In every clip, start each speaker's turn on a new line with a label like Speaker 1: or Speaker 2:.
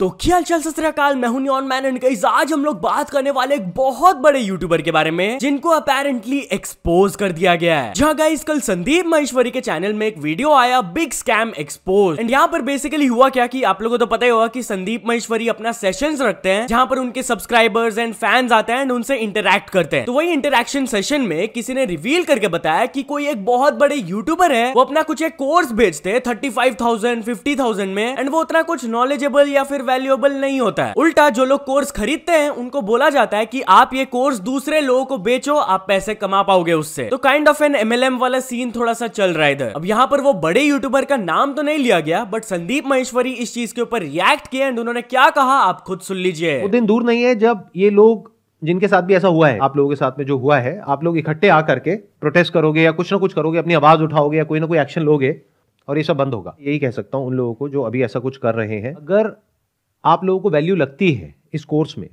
Speaker 1: तो ख्याल चल सतरकाल मैं हूं और मैन एंड गाइस आज हम लोग बात करने वाले एक बहुत बड़े यूट्यूबर के बारे में जिनको अपेरेंटली एक्सपोज कर दिया गया है जहां गाइस कल संदीप महेश्वरी के चैनल में एक वीडियो आया बिग स्कैम एक्सपोज एंड यहां पर बेसिकली हुआ क्या कि आप लोगों को तो पता ही होगा कि संदीप महेश्वरी अपना सेशन रखते हैं जहां पर उनके सब्सक्राइबर्स एंड फैंस आते हैं एंड उनसे इंटरेक्ट करते हैं तो वही इंटरेक्शन सेशन में किसी ने रिवील करके बताया कि कोई एक बहुत बड़े यूट्यूबर है वो अपना कुछ एक कोर्स भेजते हैं थर्टी फाइव में एंड वो उतना कुछ नॉलेजेबल या फिर वैल्यूएबल नहीं होता है उल्टा जो लोग कोर्स खरीदते हैं उनको बोला जाता है कि आप ये कोर्स दूसरे लोगों को बेचो आप पैसे कमा पाओगे उससे तो काइंड ऑफ एन एमएलएम वाला सीन थोड़ा सा चल रहा है इधर अब यहाँ पर वो बड़े यूट्यूबर का नाम तो नहीं लिया गया बट संदीप महेश्वरी इस चीज के ऊपर रिएक्ट किया एंड उन्होंने क्या कहा आप खुद सुन लीजिए वो दिन दूर नहीं है जब ये लोग जिनके साथ भी ऐसा हुआ है आप लोगों के साथ में जो हुआ है आप लोग इकट्ठे आकर के प्रोटेस्ट करोगे या कुछ ना कुछ करोगे अपनी आवाज उठाओगे या कोई ना कोई एक्शन लोगे और ये सब बंद होगा यही कह सकता हूँ उन लोगों को जो अभी ऐसा कुछ कर रहे हैं अगर आप लोगों को वैल्यू लगती है इस कोर्स में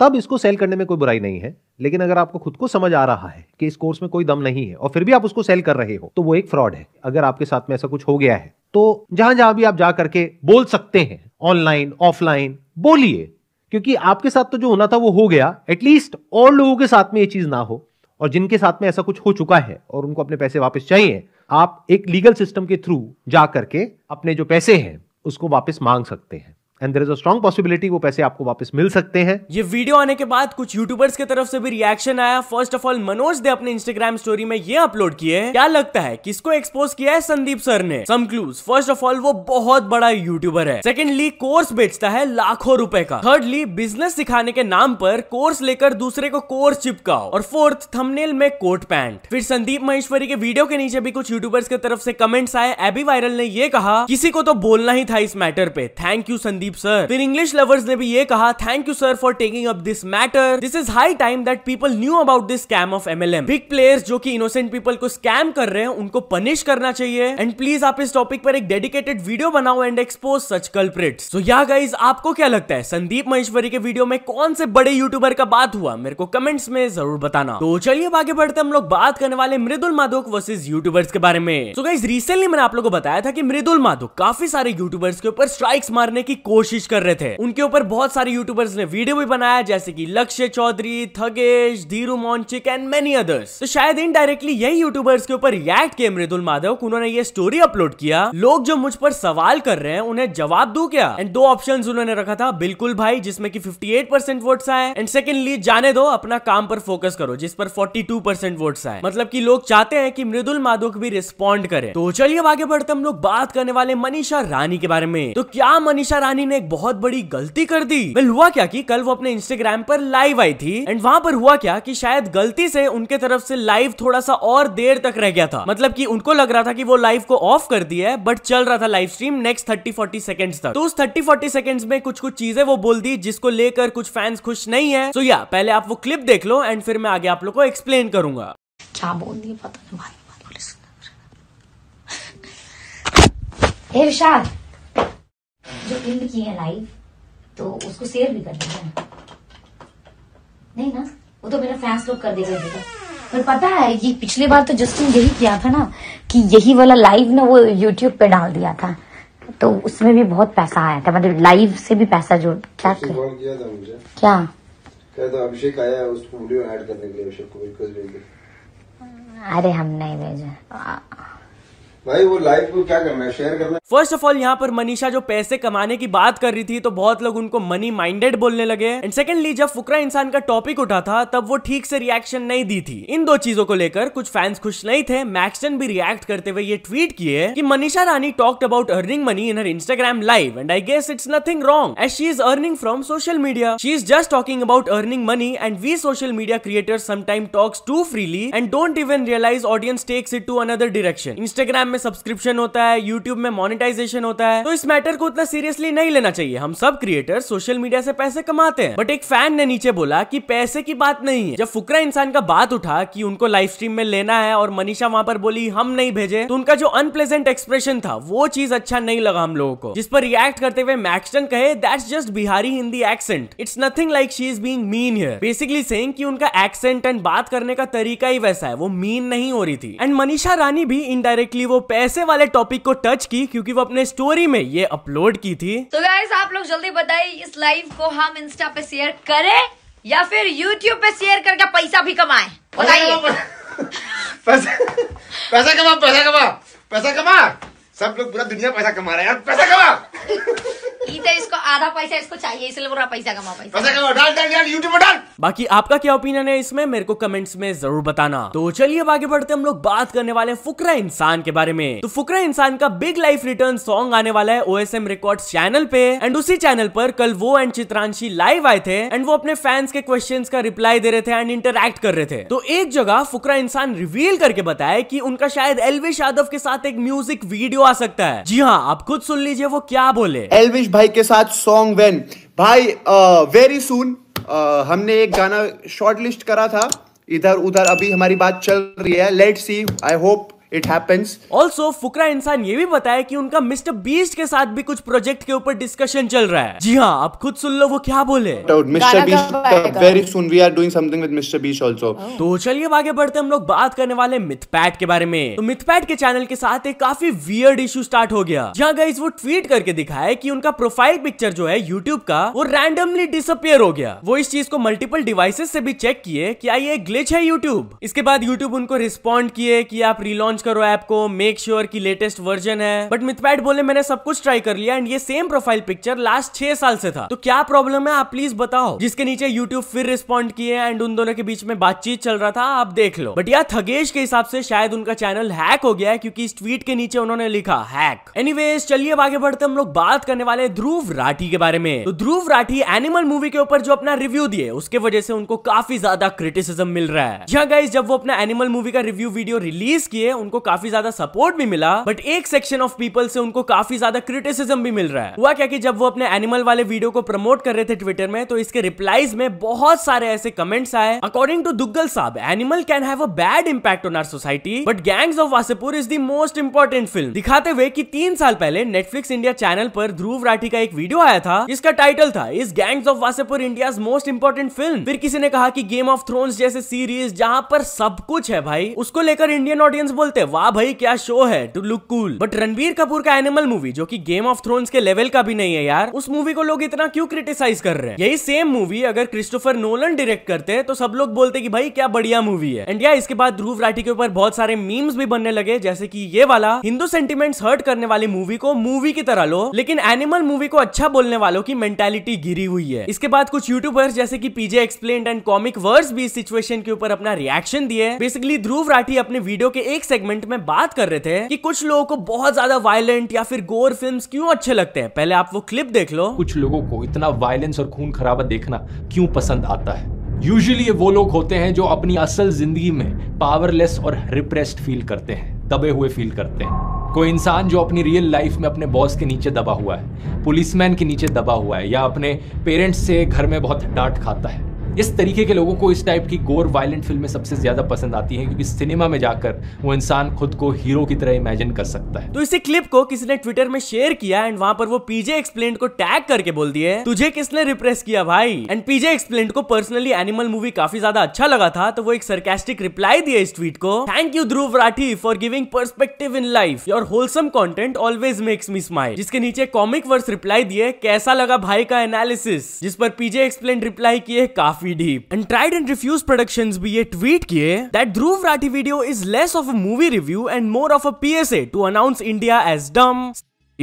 Speaker 1: तब इसको सेल करने में कोई बुराई नहीं है लेकिन अगर आपको खुद को समझ आ रहा है कि इस कोर्स में कोई दम नहीं है और फिर भी आप उसको सेल कर रहे हो तो वो एक फ्रॉड है अगर आपके साथ में ऐसा कुछ हो गया है तो जहां जहां भी आप जा करके बोल सकते हैं ऑनलाइन ऑफलाइन बोलिए क्योंकि आपके साथ तो जो होना था वो हो गया एटलीस्ट और लोगों के साथ में ये चीज ना हो और जिनके साथ में ऐसा कुछ हो चुका है और उनको अपने पैसे वापस चाहिए आप एक लीगल सिस्टम के थ्रू जा करके अपने जो पैसे हैं उसको वापस मांग सकते हैं and there is a strong possibility वो पैसे आपको वापस मिल सकते हैं ये वीडियो आने के बाद कुछ यूट्यूबर्स की तरफ से भी रिएक्शन आया फर्स्ट ऑफ ऑल मनोज ने अपने इंस्टाग्राम स्टोरी में ये अपलोड किए क्या लगता है किसको एक्सपोज किया है संदीप सर ने some clues first of all वो बहुत बड़ा यूट्यूबर है सेकेंडली कोर्स बेचता है लाखों रुपए का थर्डली बिजनेस सिखाने के नाम पर कोर्स लेकर दूसरे को कोर्स चिपकाओ और फोर्थ थमनेल में कोट पैंट फिर संदीप महेश्वरी के वीडियो के नीचे भी कुछ यूट्यूबर्स की तरफ से कमेंट्स आए एबी वायरल ने ये कहा किसी को तो बोलना ही था इस मैटर पे thank you Sandeep Sandeep sir फिर इंग्लिश लवर्स ने भी ये कहा thank you sir for taking up this matter this is high time that people knew about this scam of M big players जो की इनोसेंट पीपल को स्कैम कर रहे हैं उनको पनिश करना चाहिए एंड प्लीज आप इस टॉपिक पर एक डेडिकेटेड वीडियो बनाओ and expose such culprit so yeah guys आपको क्या लगता है संदीप महेश्वरी के वीडियो में कौन से बड़े यूट्यूबर का बात हुआ मेरे को कमेंट्स में जरूर बताना तो चलिए आगे बढ़ते हम लोग बात करने वाले मृदुल माधोक वर्सेज यूट्यूबर्स के बारे में सो so गाइज रिसेंटली मैंने आप लोगों को बताया था कि मृदुल माधो काफी सारे यूट्यूबर्स के ऊपर स्ट्राइक्स मारने की कोशिश कोशिश कर रहे थे उनके ऊपर बहुत सारे यूट्यूबर्स ने वीडियो भी बनाया जैसे कि Lakshya Chaudhary Thugesh Dhiru Monchik and many others तो शायद इनडायरेक्टली यही यूट्यूबर्स के ऊपर रिएक्ट किए मृदुल माधव उन्होंने ये स्टोरी अपलोड किया लोग जो मुझ पर सवाल कर रहे हैं उन्हें जवाब दू क्या एंड दो ऑप्शन उन्होंने रखा था बिल्कुल भाई जिसमें की फिफ्टी एट वोट्स आए एंड सेकेंडली जाने दो अपना काम पर फोकस करो जिस पर फोर्टी टू परसेंट वोट्स आए मतलब की लोग चाहते हैं की मृदुल माधव भी रिस्पॉन्ड करे तो चलिए आगे बढ़ते हम लोग बात करने वाले मनीषा रानी के बारे में तो क्या मनीषा रानी गौरी ने एक बहुत बड़ी गलती कर दी वेल हुआ क्या कि कल वो अपने इंस्टाग्राम पर लाइव आई थी एंड वहां पर हुआ क्या कि शायद गलती से उनके तरफ से लाइव थोड़ा सा और देर तक रह गया था मतलब कि उनको लग रहा था कि वो लाइव को ऑफ कर दिया है बट चल रहा था live stream next thirty forty second तक तो उस थर्टी फोर्टी सेकेंड में कुछ कुछ चीजें वो बोल दी जिसको लेकर कुछ फैंस खुश नहीं है सो so, या yeah, पहले आप वो क्लिप देख लो एंड फिर मैं आगे आप लोग को एक्सप्लेन करूंगा क्या बोल दिया पता नहीं भाई इरशाद जो इंड की है लाइफ तो उसको शेयर भी करना है नहीं ना वो तो मेरा फैंस लोग कर देगा बेटा पर पता है ये पिछले बार तो जस्टिन यही किया था ना कि यही वाला लाइव ना वो यूट्यूब पे डाल दिया था तो उसमें भी बहुत पैसा आया था मतलब लाइव से भी पैसा जो क्या कर... किया था मुझे क्या कहता अभिषेक आया है उसको वीडियो ऐड करने के लिए अभिषेक को कुछ भेज दे अरे हम नहीं भेजे भाई वो लाइफ को क्या करना है शेयर करना फर्स्ट ऑफ ऑल यहाँ पर मनीषा जो पैसे कमाने की बात कर रही थी तो बहुत लोग उनको मनी माइंडेड बोलने लगे एंड सेकेंडली जब फुकरा इंसान का टॉपिक उठा था तब वो ठीक से रिएक्शन नहीं दी थी इन दो चीजों को लेकर कुछ फैंस खुश नहीं थे मैक्सन भी रिएक्ट करते हुए ये ट्वीट किए कि Manisha Rani talked about earning money in her Instagram live and I guess it's nothing wrong as she is earning from social media she is just talking about earning money and we social media creator sometime talks too freely and don't even realise audience takes it to another direction Instagram में में subscription होता है YouTube में monetization होता है तो इस matter को उतना सीरियसली नहीं लेना चाहिए हम सब क्रिएटर सोशल मीडिया से पैसे कमाते हैं बट एक फैन ने नीचे बोला की पैसे की बात नहीं है जब फुकरा इंसान का बात उठा की उनको लाइव स्ट्रीम में लेना है और मनीषा वहां पर बोली हम नहीं भेजे तो उनका जो अनप्लेजेंट एक्सप्रेशन था वो चीज अच्छा नहीं लगा हम लोगों को जिस पर रिएक्ट करते हुए मैक्सटन कहे that's just Bihari Hindi accent it's nothing like she is being mean here basically saying कि उनका एक्सेंट एंड बात करने का तरीका ही वैसा है वो मीन नहीं हो रही थी एंड मनीषा रानी भी इनडायरेक्टली वो पैसे वाले टॉपिक को टच की क्योंकि वो अपने स्टोरी में ये अपलोड की थी तो गाइस आप लोग जल्दी बताइए इस लाइव को हम इंस्टा पे शेयर करें या फिर यूट्यूब पे शेयर करके पैसा भी कमाए बताइए पैसा पैसा कमा पैसा कमा पैसा कमा सब लोग पूरा दुनिया पैसा कमा रहे हैं पैसा कमा इसको आधा पैसा इसको चाहिए इसलिए पूरा पैसा कमा पैसा डाल डाल डाल यूट्यूब डाल बाकी आपका क्या ओपिनियन है इसमें मेरे को कमेंट्स में जरूर बताना तो चलिए आगे बढ़ते हम लोग बात करने वाले फुकरा इंसान के बारे में तो फुकरा इंसान का बिग लाइफ रिटर्न सॉन्ग आने वाला है O S M record channel पे एंड उसी चैनल पर कल वो एंड चित्रांशी लाइव आए थे एंड वो अपने फैंस के क्वेश्चन का रिप्लाई दे रहे थे एंड इंटरक्ट कर रहे थे तो एक जगह फुकरा इंसान रिवील करके बताया की उनका शायद एलविश यादव के साथ एक म्यूजिक वीडियो आ सकता है जी हाँ आप खुद सुन लीजिए वो क्या बोले एलविश भाई भाई के साथ सॉन्ग वेन भाई वेरी uh, सुन uh, हमने एक गाना शॉर्ट लिस्ट करा था इधर उधर अभी हमारी बात चल रही है let see I hope it happens also Fukra Insaan ये भी बताया कि उनका मिस्टर बीस्ट के साथ भी कुछ प्रोजेक्ट के ऊपर डिस्कशन चल रहा है जी हाँ आप खुद सुन लो वो क्या बोले Mister Beast very soon we are doing something with Mister Beast also तो चलिए आगे बढ़ते हम लोग बात करने वाले मिथपैट के बारे में तो मिथपैट के चैनल के साथ एक काफी वियर्ड इशू स्टार्ट हो गया जहाँ गाइस वो ट्वीट करके दिखाए की उनका प्रोफाइल पिक्चर जो है यूट्यूब का वो रैंडमली डिसअपियर हो गया वो इस चीज को मल्टीपल डिवाइसेस से भी चेक किए आई हाँ, ये ग्लिच है यूट्यूब इसके बाद यूट्यूब उनको रिस्पॉन्ड किए कि आप रिलॉन्च लॉन्च करो ऐप को मेक श्योर sure की लेटेस्ट वर्जन है बट मिथपैट बोले मैंने सब कुछ ट्राई कर लिया एंड ये सेम प्रोफाइल पिक्चर लास्ट छह साल से था तो क्या प्रॉब्लम है आप प्लीज बताओ जिसके नीचे यूट्यूब फिर रिस्पॉन्ड किए एंड उन दोनों के बीच में बातचीत चल रहा था आप देख लो बट या थगेश के हिसाब से शायद उनका चैनल हैक हो गया है क्योंकि इस ट्वीट के नीचे उन्होंने लिखा हैक एनी चलिए अब आगे बढ़ते हम लोग बात करने वाले ध्रुव राठी के बारे में तो ध्रुव राठी एनिमल मूवी के ऊपर जो अपना रिव्यू दिए उसके वजह से उनको काफी ज्यादा क्रिटिसिज्म मिल रहा है जब वो अपना एनिमल मूवी का रिव्यू वीडियो रिलीज किए उनको काफी ज्यादा सपोर्ट भी मिला बट एक सेक्शन ऑफ पीपल से उनको काफी ज्यादा क्रिटिसिज्म भी मिल रहा है हुआ क्या कि जब वो अपने एनिमल वाले वीडियो को प्रमोट कर रहे थे ट्विटर में तो इसके रिप्लाईज में बहुत सारे ऐसे कमेंट्स आए according to Duggal sahab Animal can have a bad impact on our society but Gangs of Wasseypur is the most important film दिखाते हुए कि तीन साल पहले नेटफ्लिक्स इंडिया चैनल पर ध्रुव राठी का एक वीडियो आया था इसका टाइटल था इस Gangs of Wasseypur India most important film फिर किसी ने कहा कि गेम ऑफ थ्रोन्स जैसे सीरीज जहां पर सब कुछ है भाई उसको लेकर इंडियन ऑडियंस बोलते बोलते हैं वाह भाई क्या शो है to look cool but Ranbir Kapoor का एनिमल मूवी जो कि गेम ऑफ थ्रोन्स के लेवल का भी नहीं है यार उस मूवी को लोग इतना क्यों क्रिटिसाइज कर रहे हैं यही सेम मूवी अगर क्रिस्टोफर नोलन डायरेक्ट करते तो सब लोग बोलते कि भाई क्या बढ़िया मूवी है एंड या इसके बाद ध्रुव राठी के ऊपर बहुत सारे मीम्स भी बनने लगे जैसे की ये वाला हिंदू सेंटिमेंट हर्ट करने वाली मूवी को मूवी की तरह लो लेकिन एनिमल मूवी को अच्छा बोलने वालों की मेंटेलिटी गिरी हुई है इसके बाद कुछ यूट्यूबर्स जैसे की PJ explain and comic verse भी इस सिचुएशन के ऊपर अपना रिएक्शन दिए बेसिकली ध्रुव राठी अपने वीडियो के एक सेगमेंट सेगमेंट में बात कर रहे थे कि कुछ लोगों को बहुत ज्यादा वायलेंट या फिर गोर फिल्म क्यों अच्छे लगते हैं पहले आप वो क्लिप देख लो कुछ लोगों को इतना वायलेंस और खून खराबा देखना क्यों पसंद आता है यूजुअली ये वो लोग होते हैं जो अपनी असल जिंदगी में पावरलेस और रिप्रेस्ड फील करते हैं दबे हुए फील करते हैं कोई इंसान जो अपनी रियल लाइफ में अपने बॉस के नीचे दबा हुआ है पुलिसमैन के नीचे दबा हुआ है या अपने पेरेंट्स से घर में बहुत डांट खाता है इस तरीके के लोगों को इस टाइप की गोर वायलेंट फिल्में सबसे ज्यादा पसंद आती हैं क्योंकि सिनेमा में जाकर वो इंसान खुद को हीरो की तरह इमेजिन कर सकता है तो इसी क्लिप को किसी ने ट्विटर में शेयर किया एंड वहां पर वो पीजे एक्सप्लेन को टैग करके बोल दिए तुझे किसने रिप्रेस किया भाई एंड पीजे एक्सप्लेन को पर्सनली एनिमल मूवी काफी ज्यादा अच्छा लगा था तो वो एक सरकास्टिक रिप्लाई दिया इस ट्वीट को thank you Dhruv Rathee for giving perspective in life your wholesome content always makes me smile जिसके नीचे कॉमिक वर्स रिप्लाई दिए कैसा लगा भाई का एनालिसिस जिस पर पीजे एक्सप्लेन रिप्लाई किए काफी काफी deep and tried and refuse production भी ये ट्वीट किए that Dhruv Rathee video is less of a movie review and more of a PSA to announce India as dumb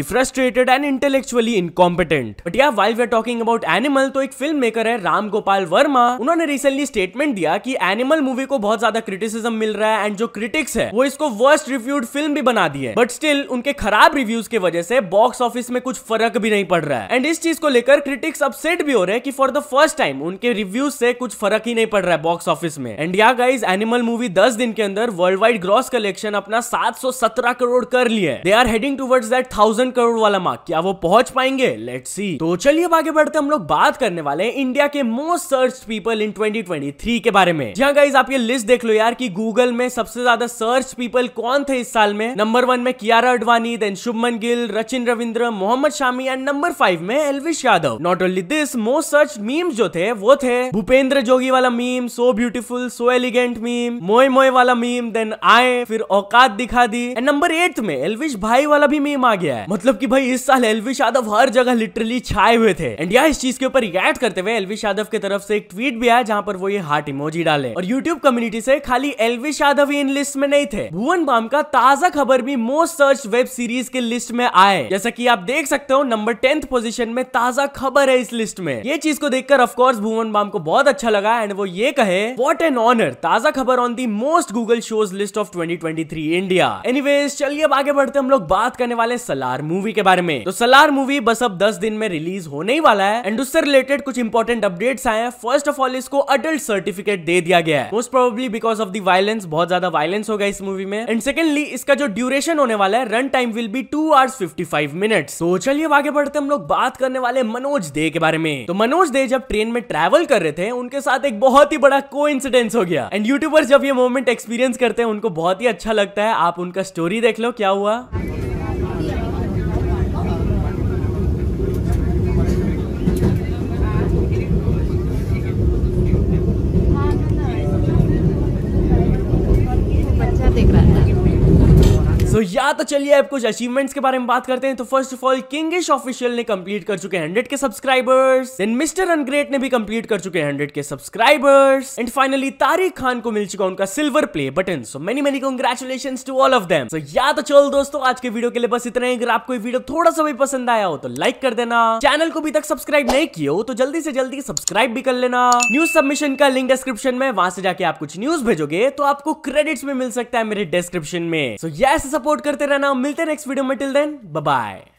Speaker 1: frustrated and intellectually incompetent but yeah while we talking about Animal तो एक film maker है राम गोपाल वर्मा उन्होंने recently statement दिया कि animal movie को बहुत ज्यादा criticism मिल रहा है एंड जो क्रिटिक्स है वो इसको वर्स्ट रिव्यूड फिल्म भी बना दी है बट स्टिल उनके खराब रिव्यूज की वजह से बॉक्स ऑफिस में कुछ फर्क भी नहीं पड़ रहा है एंड इस चीज को लेकर क्रिटिक्स अपसेट भी हो रहे हैं कि फॉर द फर्स्ट टाइम उनके रिव्यूज से कुछ फर्क ही नहीं पड़ रहा है बॉक्स ऑफिस में and yeah guys Animal movie दस दिन के अंदर वर्ल्ड वाइड ग्रॉस कलेक्शन अपना सात करोड़ कर है they are heading towards that thousand thousand crore वाला मार्क क्या वो पहुंच पाएंगे लेट सी तो चलिए आगे बढ़ते हम लोग बात करने वाले हैं इंडिया के मोस्ट सर्च पीपल इन 2023 के बारे में जहाँ गाइज आप ये लिस्ट देख लो यार कि गूगल में सबसे ज्यादा सर्च पीपल कौन थे इस साल में नंबर वन में Kiara Advani then Shubman Gill Rachin Ravindra Mohammed Shami and number five में Elvish Yadav not only this most search meme जो थे वो थे भूपेंद्र जोगी वाला meme so beautiful so elegant meme moye moye वाला मीम देन आए फिर औकात दिखा दी एंड नंबर एट में एलविश भाई वाला भी मीम आ गया है मतलब कि भाई इस साल एलविश यादव हर जगह लिटरली छाए हुए थे एंड या इस चीज के ऊपर रिएक्ट करते हुए एलविश यादव की तरफ से एक ट्वीट भी आया जहाँ पर वो ये हार्ट इमोजी डाले और यूट्यूब कम्युनिटी से खाली एलविश यादव ही इन लिस्ट में नहीं थे भुवन बाम का ताजा खबर भी मोस्ट सर्च वेब सीरीज के लिस्ट में आए जैसा की आप देख सकते हो नंबर टेंथ पोजिशन में ताजा खबर है इस लिस्ट में ये चीज को देखकर ऑफकोर्स भुवन बाम को बहुत अच्छा लगा एंड वो ये कहे what an honour Taaza Khabar on the most Google shows list of twenty twenty three India any चलिए अब आगे बढ़ते हम लोग बात करने वाले सलार मूवी के बारे में तो सलार मूवी बस अब 10 दिन में रिलीज होने ही वाला है एंड उससे रिलेटेड कुछ इंपॉर्टेंट अपडेट्स आए हैं फर्स्ट ऑफ ऑल इसको अडल्ट सर्टिफिकेट दे दिया गया है most probably because of the violence बहुत ज्यादा वायलेंस होगा इस मूवी में एंड सेकेंडली इसका जो ड्यूरेशन होने वाला है run time will be two hours fifty five minute तो चलिए आगे बढ़ते हम लोग बात करने वाले मनोज दे के बारे में तो मनोज दे जब ट्रेन में ट्रेवल कर रहे थे उनके साथ एक बहुत ही बड़ा को हो गया एंड यूट्यूबर्स जब ये मोमेंट एक्सपीरियंस करते हैं उनको बहुत ही अच्छा लगता है आप उनका स्टोरी देख लो क्या हुआ So yeah, क्या तो चलिए अब कुछ अचीवमेंट्स के बारे में बात करते हैं तो first of all Kingish official ने कंप्लीट कर चुके हंड्रेड के सब्सक्राइबर्स देन मिस्टर अनग्रेट ने भी कंप्लीट कर चुके हंड्रेड के subscribers and finally Tariq Khan को मिल चुका उनका silver play button so many many congratulation to all of them so yeah तो चल दोस्तों आज के वीडियो के लिए बस इतना ही अगर आपको वीडियो थोड़ा सा भी पसंद आया हो तो लाइक कर देना चैनल को भी तक सब्सक्राइब नहीं किया हो तो जल्दी से जल्दी सब्सक्राइब भी कर लेना न्यूज सबमिशन का लिंक डिस्क्रिप्शन में वहां से जाके आप कुछ न्यूज भेजोगे तो आपको क्रेडिट्स में मिल सकता है मेरे डिस्क्रिप्शन में सो so, यस सपोर्ट करते करते रहना मिलते नेक्स्ट वीडियो में टिल देन बाय